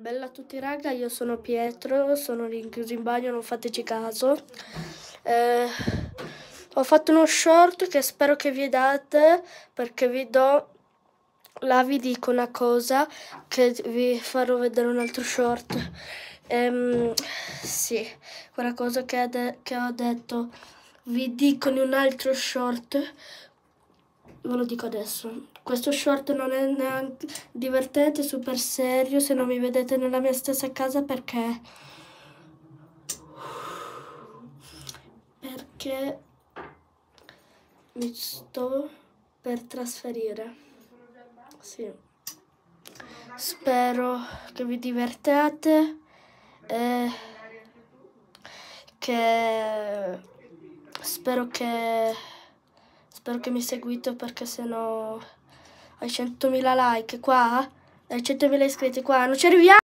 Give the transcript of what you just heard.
Bella a tutti raga, io sono Pietro, sono rinchiuso in bagno, non fateci caso. Eh, ho fatto uno short che spero che vi date perché vi do... Là vi dico una cosa che vi farò vedere un altro short. Ehm, sì, quella cosa che, che ho detto vi dico in un altro short ve lo dico adesso. Questo short non è neanche divertente, super serio. Se non mi vedete nella mia stessa casa perché... Perché mi sto per trasferire. Sì. Spero che vi divertiate e che spero che Spero che mi seguite perché sennò ai 100.000 like qua, ai 100.000 iscritti qua non ci arriviamo.